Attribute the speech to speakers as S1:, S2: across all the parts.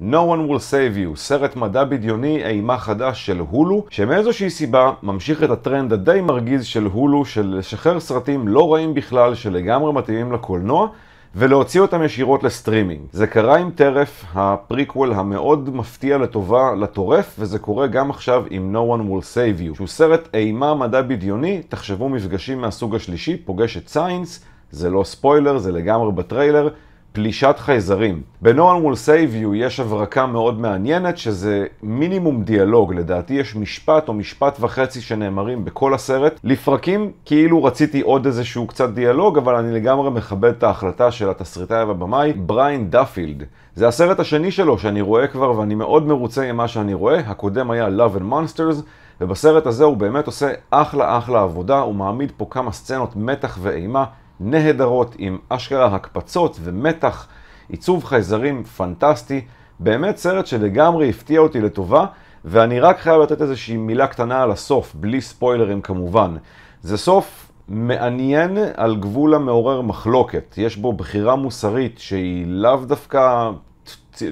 S1: No one will save you, סרט מדע בדיוני אימה חדש של הולו, שמאיזושהי סיבה ממשיך את הטרנד הדי מרגיז של הולו של לשחרר סרטים לא רעים בכלל שלגמרי מתאימים לקולנוע, ולהוציא אותם ישירות לסטרימינג. זה קרה עם טרף, הפריקוול המאוד מפתיע לטובה לטורף, וזה קורה גם עכשיו עם No One Will Save You, שהוא סרט אימה מדע בדיוני, תחשבו מפגשים מהסוג השלישי, פוגש את סיינס, זה לא ספוילר, זה לגמרי בטריילר. פלישת חייזרים. ב-No One Will Save You יש הברקה מאוד מעניינת, שזה מינימום דיאלוג, לדעתי יש משפט או משפט וחצי שנאמרים בכל הסרט. לפרקים כאילו רציתי עוד איזשהו קצת דיאלוג, אבל אני לגמרי מכבד את ההחלטה של התסריטאי והבמאי, בריין דאפילד. זה הסרט השני שלו שאני רואה כבר, ואני מאוד מרוצה ממה שאני רואה, הקודם היה Love and Monsters. ובסרט הזה הוא באמת עושה אחלה אחלה עבודה, הוא מעמיד פה כמה סצנות מתח ואימה נהדרות, עם אשכרה הקפצות ומתח, עיצוב חייזרים פנטסטי, באמת סרט שלגמרי הפתיע אותי לטובה, ואני רק חייב לתת איזושהי מילה קטנה על הסוף, בלי ספוילרים כמובן. זה סוף מעניין על גבול המעורר מחלוקת. יש בו בחירה מוסרית שהיא לאו דווקא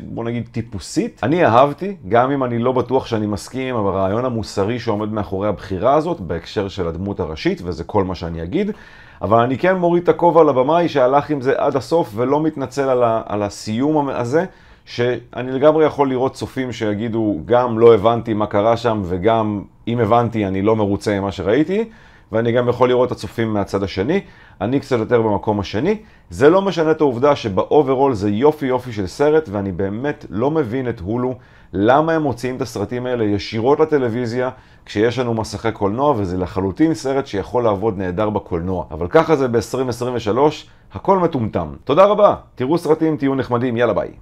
S1: בוא נגיד, טיפוסית. אני אהבתי, גם אם אני לא בטוח שאני מסכים עם הרעיון המוסרי שעומד מאחורי הבחירה הזאת, בהקשר של הדמות הראשית, וזה כל מה שאני אגיד. אבל אני כן מוריד את הכובע לבמאי שהלך עם זה עד הסוף ולא מתנצל על, ה, על הסיום הזה, שאני לגמרי יכול לראות צופים שיגידו, גם לא הבנתי מה קרה שם וגם אם הבנתי אני לא מרוצה ממה שראיתי. ואני גם יכול לראות את הצופים מהצד השני, אני קצת יותר במקום השני. זה לא משנה את העובדה שבאוברול זה יופי יופי של סרט, ואני באמת לא מבין את הולו, למה הם מוציאים את הסרטים האלה ישירות לטלוויזיה, כשיש לנו מסכי קולנוע, וזה לחלוטין סרט שיכול לעבוד נהדר בקולנוע. אבל ככה זה ב-2023, הכל מטומטם. תודה רבה, תראו סרטים, תהיו נחמדים, יאללה ביי.